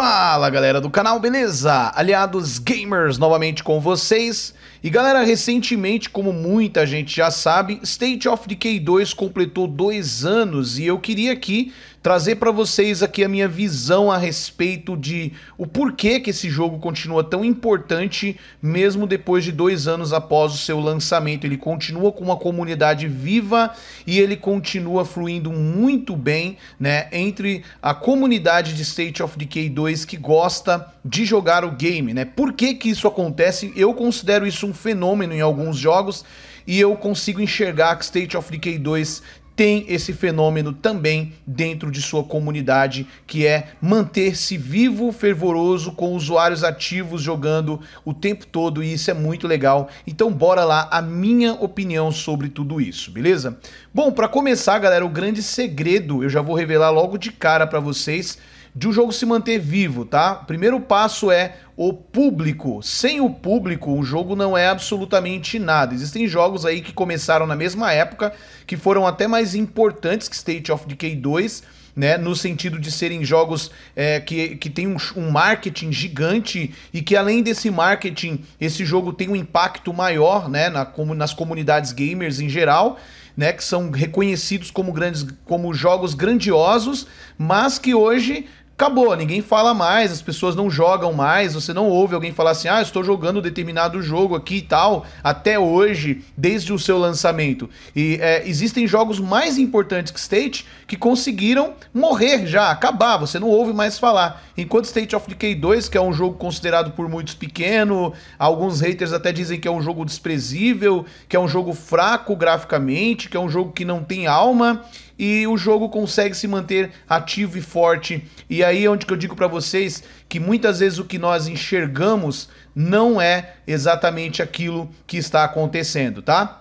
Fala galera do canal, beleza? Aliados Gamers novamente com vocês. E galera, recentemente, como muita gente já sabe, State of Decay 2 completou dois anos e eu queria aqui trazer para vocês aqui a minha visão a respeito de o porquê que esse jogo continua tão importante mesmo depois de dois anos após o seu lançamento. Ele continua com uma comunidade viva e ele continua fluindo muito bem, né, entre a comunidade de State of Decay 2 que gosta de jogar o game, né? Por que que isso acontece? Eu considero isso um um fenômeno em alguns jogos e eu consigo enxergar que State of Decay 2 tem esse fenômeno também dentro de sua comunidade, que é manter-se vivo, fervoroso, com usuários ativos jogando o tempo todo, e isso é muito legal. Então, bora lá a minha opinião sobre tudo isso, beleza? Bom, para começar, galera, o grande segredo eu já vou revelar logo de cara para vocês de o jogo se manter vivo, tá? O primeiro passo é o público. Sem o público, o jogo não é absolutamente nada. Existem jogos aí que começaram na mesma época, que foram até mais importantes que State of Decay 2, né, no sentido de serem jogos é, que, que tem um, um, marketing gigante e que além desse marketing, esse jogo tem um impacto maior né, na, como, nas comunidades gamers em geral, né, que são reconhecidos como, grandes, como jogos grandiosos, mas que hoje acabou, ninguém fala mais, as pessoas não jogam mais, você não ouve alguém falar assim, ah, estou jogando determinado jogo aqui e tal, até hoje, desde o seu lançamento. E é, existem jogos mais importantes que State que conseguiram morrer já, acabar, você não ouve mais falar. Enquanto State of Decay 2, que é um jogo considerado por muitos pequeno, alguns haters até dizem que é um jogo desprezível, que é um jogo fraco graficamente, que é um jogo que não tem alma e o jogo consegue se manter ativo e forte. E aí é onde que eu digo para vocês que muitas vezes o que nós enxergamos não é exatamente aquilo que está acontecendo, tá?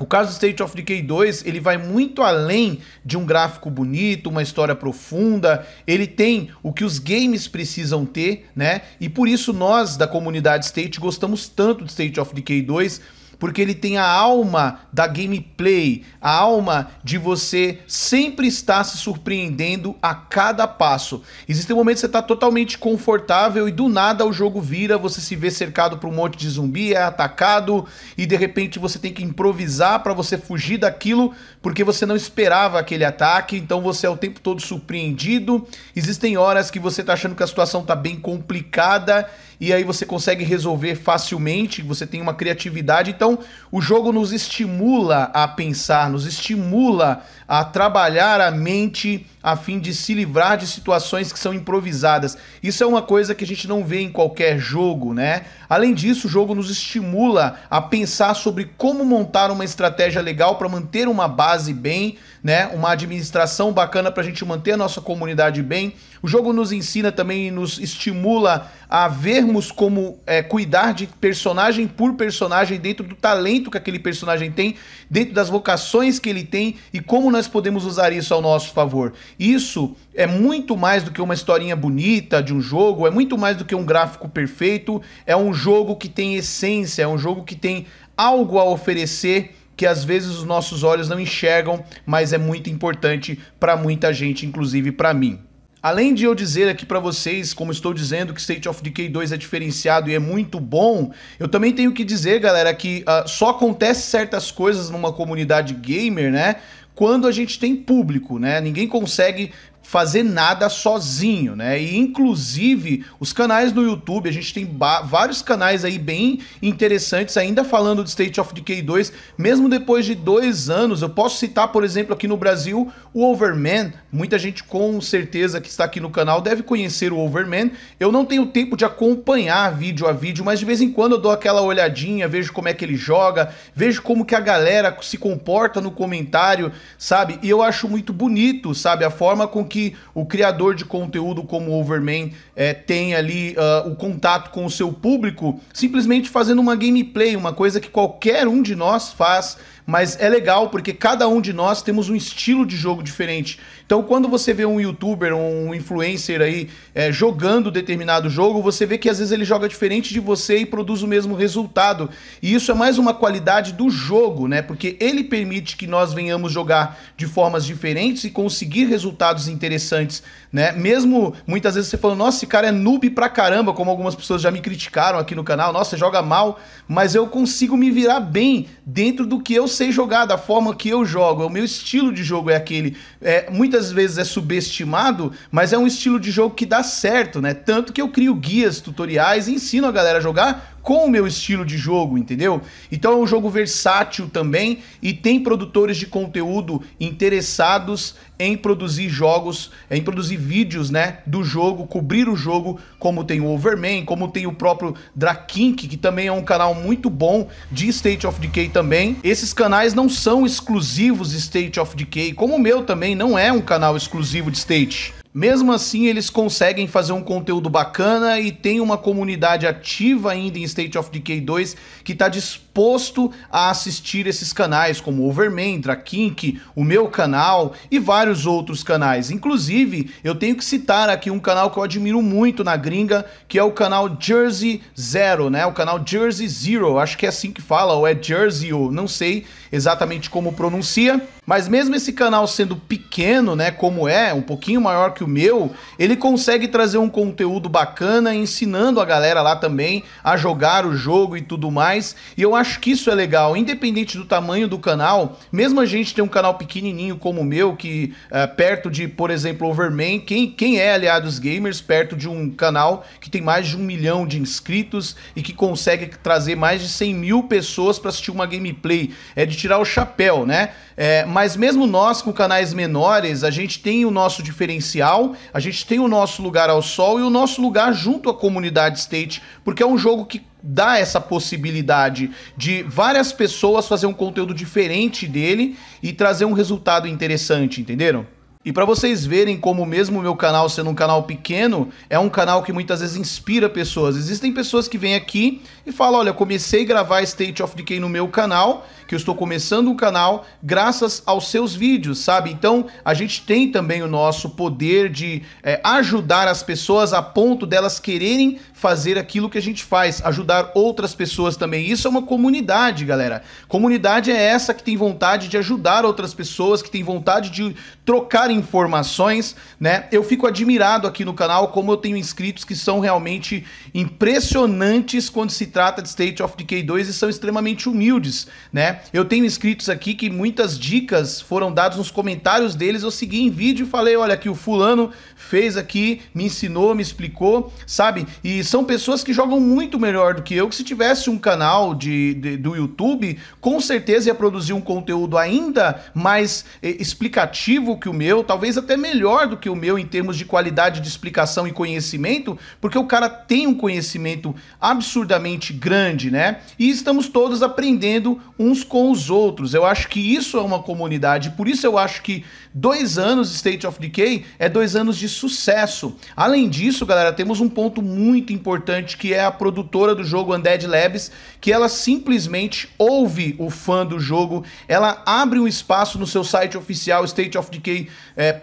O caso do State of Decay 2, ele vai muito além de um gráfico bonito, uma história profunda, ele tem o que os games precisam ter, né? E por isso nós da comunidade State gostamos tanto de State of Decay 2, porque ele tem a alma da gameplay, a alma de você sempre estar se surpreendendo a cada passo. Existem momentos que você está totalmente confortável e do nada o jogo vira, você se vê cercado por um monte de zumbi, é atacado e de repente você tem que improvisar para você fugir daquilo porque você não esperava aquele ataque, então você é o tempo todo surpreendido. Existem horas que você está achando que a situação está bem complicada e aí você consegue resolver facilmente, você tem uma criatividade. Então, o jogo nos estimula a pensar, nos estimula a trabalhar a mente a fim de se livrar de situações que são improvisadas. Isso é uma coisa que a gente não vê em qualquer jogo, né? Além disso, o jogo nos estimula a pensar sobre como montar uma estratégia legal para manter uma base bem, né? Uma administração bacana para a gente manter a nossa comunidade bem, o jogo nos ensina também, nos estimula a vermos como é, cuidar de personagem por personagem, dentro do talento que aquele personagem tem, dentro das vocações que ele tem e como nós podemos usar isso ao nosso favor. Isso é muito mais do que uma historinha bonita de um jogo, é muito mais do que um gráfico perfeito, é um jogo que tem essência, é um jogo que tem algo a oferecer que às vezes os nossos olhos não enxergam, mas é muito importante para muita gente, inclusive para mim. Além de eu dizer aqui para vocês, como estou dizendo, que State of Decay 2 é diferenciado e é muito bom, eu também tenho que dizer, galera, que uh, só acontece certas coisas numa comunidade gamer, né? Quando a gente tem público, né? Ninguém consegue fazer nada sozinho, né? E inclusive os canais no YouTube, a gente tem vários canais aí bem interessantes ainda falando de State of Decay 2, mesmo depois de dois anos. Eu posso citar, por exemplo, aqui no Brasil, o Overman. Muita gente com certeza que está aqui no canal deve conhecer o Overman. Eu não tenho tempo de acompanhar vídeo a vídeo, mas de vez em quando eu dou aquela olhadinha, vejo como é que ele joga, vejo como que a galera se comporta no comentário, sabe? E eu acho muito bonito, sabe, a forma com que que o criador de conteúdo como o Overman é, tem ali uh, o contato com o seu público, simplesmente fazendo uma gameplay, uma coisa que qualquer um de nós faz mas é legal porque cada um de nós temos um estilo de jogo diferente. Então, quando você vê um youtuber, um influencer aí é, jogando determinado jogo, você vê que às vezes ele joga diferente de você e produz o mesmo resultado. E isso é mais uma qualidade do jogo, né? Porque ele permite que nós venhamos jogar de formas diferentes e conseguir resultados interessantes, né? Mesmo muitas vezes você falando, nossa, esse cara é noob pra caramba, como algumas pessoas já me criticaram aqui no canal, nossa, joga mal, mas eu consigo me virar bem dentro do que eu sei jogar da forma que eu jogo, o meu estilo de jogo é aquele. É, muitas vezes é subestimado, mas é um estilo de jogo que dá certo, né? Tanto que eu crio guias, tutoriais, ensino a galera a jogar com o meu estilo de jogo, entendeu? Então é um jogo versátil também e tem produtores de conteúdo interessados em produzir jogos, em produzir vídeos, né, do jogo, cobrir o jogo, como tem o Overman, como tem o próprio Drakink, que também é um canal muito bom de State of Decay também. Esses canais não são exclusivos State of Decay, como o meu também não é um canal exclusivo de State. Mesmo assim, eles conseguem fazer um conteúdo bacana e tem uma comunidade ativa ainda em State of Decay 2 que está disposta disposto a assistir esses canais, como Overmendra, Kink, o meu canal e vários outros canais. Inclusive, eu tenho que citar aqui um canal que eu admiro muito na gringa, que é o canal Jersey Zero, né? O canal Jersey Zero, acho que é assim que fala, ou é Jersey, ou não sei exatamente como pronuncia. Mas mesmo esse canal sendo pequeno, né, como é, um pouquinho maior que o meu, ele consegue trazer um conteúdo bacana, ensinando a galera lá também a jogar o jogo e tudo mais. E eu acho acho que isso é legal, independente do tamanho do canal, mesmo a gente ter um canal pequenininho como o meu, que é, perto de, por exemplo, Overman, quem, quem é Aliados Gamers, perto de um canal que tem mais de um milhão de inscritos e que consegue trazer mais de 100 mil pessoas para assistir uma gameplay, é de tirar o chapéu, né? É, mas mesmo nós com canais menores, a gente tem o nosso diferencial, a gente tem o nosso lugar ao sol e o nosso lugar junto à comunidade State, porque é um jogo que dá essa possibilidade de várias pessoas fazer um conteúdo diferente dele e trazer um resultado interessante, entenderam? E para vocês verem como mesmo o meu canal sendo um canal pequeno, é um canal que muitas vezes inspira pessoas. Existem pessoas que vêm aqui e falam, olha, comecei a gravar State of Decay no meu canal, que eu estou começando o um canal graças aos seus vídeos, sabe? Então, a gente tem também o nosso poder de é, ajudar as pessoas a ponto delas quererem fazer aquilo que a gente faz, ajudar outras pessoas também. Isso é uma comunidade, galera. Comunidade é essa que tem vontade de ajudar outras pessoas, que tem vontade de trocar informações, né? Eu fico admirado aqui no canal como eu tenho inscritos que são realmente impressionantes quando se trata de State of Decay 2 e são extremamente humildes, né? Eu tenho inscritos aqui que muitas dicas foram dadas nos comentários deles, eu segui em vídeo e falei, olha que o fulano fez aqui, me ensinou, me explicou, sabe? E são pessoas que jogam muito melhor do que eu, que se tivesse um canal de, de do YouTube, com certeza ia produzir um conteúdo ainda mais eh, explicativo que o meu, talvez até melhor do que o meu em termos de qualidade de explicação e conhecimento, porque o cara tem um conhecimento absurdamente grande, né? E estamos todos aprendendo uns com os outros. Eu acho que isso é uma comunidade, por isso eu acho que dois anos State of Decay é dois anos de sucesso. Além disso, galera, temos um ponto muito importante que é a produtora do jogo Undead Labs, que ela simplesmente ouve o fã do jogo, ela abre um espaço no seu site oficial State of Decay é,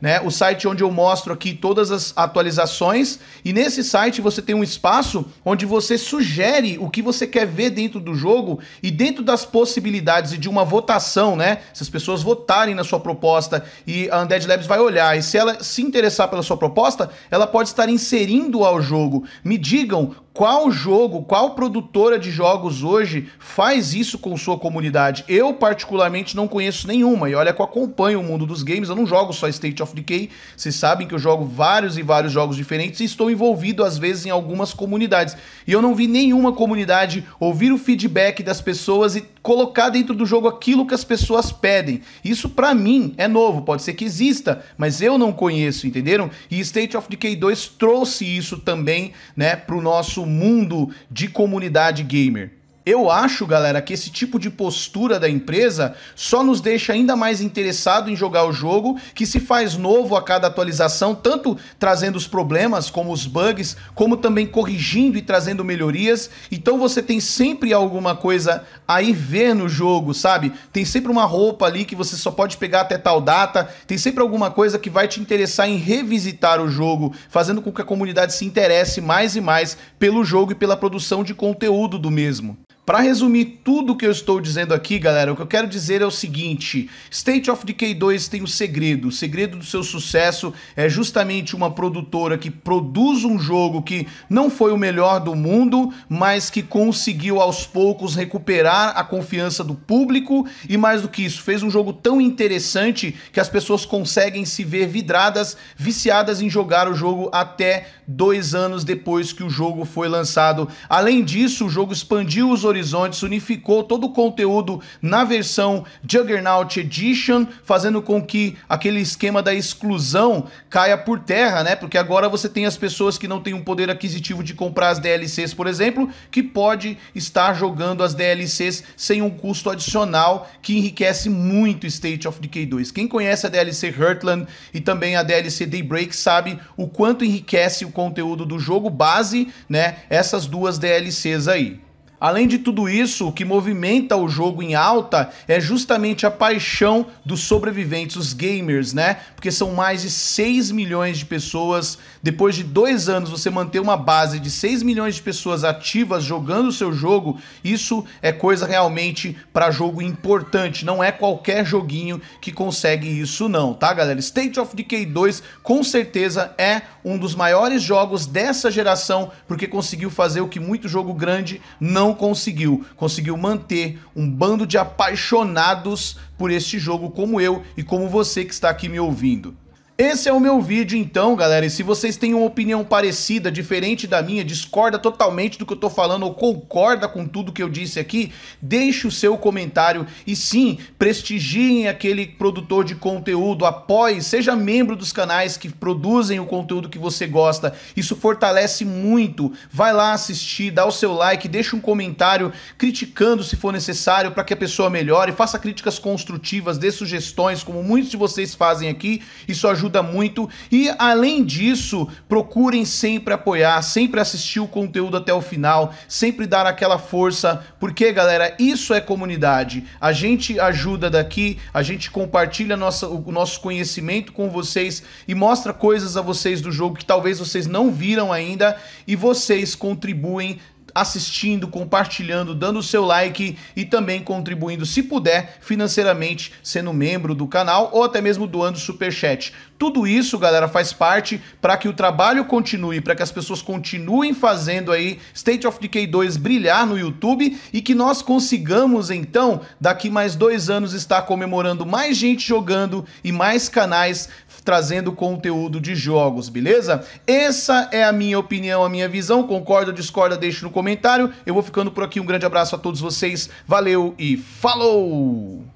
né? O site onde eu mostro aqui todas as atualizações. E nesse site você tem um espaço onde você sugere o que você quer ver dentro do jogo e dentro das possibilidades e de uma votação, né? Se as pessoas votarem na sua proposta e a Undead Labs vai olhar. E se ela se interessar pela sua proposta, ela pode estar inserindo ao jogo. Me digam qual jogo, qual produtora de jogos hoje faz isso com sua comunidade? Eu, particularmente, não conheço nenhuma. E olha que eu acompanho o mundo dos games, eu não jogo só State of Decay. Vocês sabem que eu jogo vários e vários jogos diferentes e estou envolvido, às vezes, em algumas comunidades. E eu não vi nenhuma comunidade ouvir o feedback das pessoas e colocar dentro do jogo aquilo que as pessoas pedem. Isso para mim é novo, pode ser que exista, mas eu não conheço, entenderam? E State of Decay 2 trouxe isso também, né, pro nosso mundo de comunidade gamer. Eu acho, galera, que esse tipo de postura da empresa só nos deixa ainda mais interessado em jogar o jogo, que se faz novo a cada atualização, tanto trazendo os problemas, como os bugs, como também corrigindo e trazendo melhorias. Então você tem sempre alguma coisa aí ver no jogo, sabe? Tem sempre uma roupa ali que você só pode pegar até tal data, tem sempre alguma coisa que vai te interessar em revisitar o jogo, fazendo com que a comunidade se interesse mais e mais pelo jogo e pela produção de conteúdo do mesmo. Para resumir tudo que eu estou dizendo aqui, galera, o que eu quero dizer é o seguinte: State of Decay 2 tem um segredo. O segredo do seu sucesso é justamente uma produtora que produz um jogo que não foi o melhor do mundo, mas que conseguiu aos poucos recuperar a confiança do público e mais do que isso, fez um jogo tão interessante que as pessoas conseguem se ver vidradas, viciadas em jogar o jogo até dois anos depois que o jogo foi lançado. Além disso, o jogo expandiu os horizontes, unificou todo o conteúdo na versão Juggernaut Edition, fazendo com que aquele esquema da exclusão caia por terra, né? Porque agora você tem as pessoas que não têm um poder aquisitivo de comprar as DLCs, por exemplo, que pode estar jogando as DLCs sem um custo adicional que enriquece muito State of Decay 2. Quem conhece a DLC Heartland e também a DLC Daybreak sabe o quanto enriquece o conteúdo do jogo base, né? Essas duas DLCs aí. Além de tudo isso, o que movimenta o jogo em alta é justamente a paixão dos sobreviventes, os gamers, né? Porque são mais de 6 milhões de pessoas. Depois de dois anos, você manter uma base de 6 milhões de pessoas ativas jogando o seu jogo, isso é coisa realmente para jogo importante. Não é qualquer joguinho que consegue isso, não, tá, galera? State of Decay 2 com certeza é um dos maiores jogos dessa geração, porque conseguiu fazer o que muito jogo grande não não conseguiu. Conseguiu manter um bando de apaixonados por este jogo como eu e como você que está aqui me ouvindo. Esse é o meu vídeo então, galera, e se vocês têm uma opinião parecida, diferente da minha, discorda totalmente do que eu tô falando ou concorda com tudo que eu disse aqui, deixe o seu comentário e sim, prestigiem aquele produtor de conteúdo, apoie, seja membro dos canais que produzem o conteúdo que você gosta, isso fortalece muito, vai lá assistir, dá o seu like, deixa um comentário criticando se for necessário para que a pessoa melhore, faça críticas construtivas, dê sugestões, como muitos de vocês fazem aqui, isso ajuda ajuda muito. E além disso, procurem sempre apoiar, sempre assistir o conteúdo até o final, sempre dar aquela força, porque galera, isso é comunidade. A gente ajuda daqui, a gente compartilha nossa, o nosso conhecimento com vocês e mostra coisas a vocês do jogo que talvez vocês não viram ainda e vocês contribuem assistindo, compartilhando, dando o seu like e também contribuindo, se puder, financeiramente, sendo membro do canal ou até mesmo doando super chat. Tudo isso, galera, faz parte para que o trabalho continue, para que as pessoas continuem fazendo aí State of Decay 2 brilhar no YouTube e que nós consigamos então daqui mais dois anos estar comemorando mais gente jogando e mais canais trazendo conteúdo de jogos, beleza? Essa é a minha opinião, a minha visão. Concorda ou discorda, deixe no comentário. Eu vou ficando por aqui. Um grande abraço a todos vocês. Valeu e falou!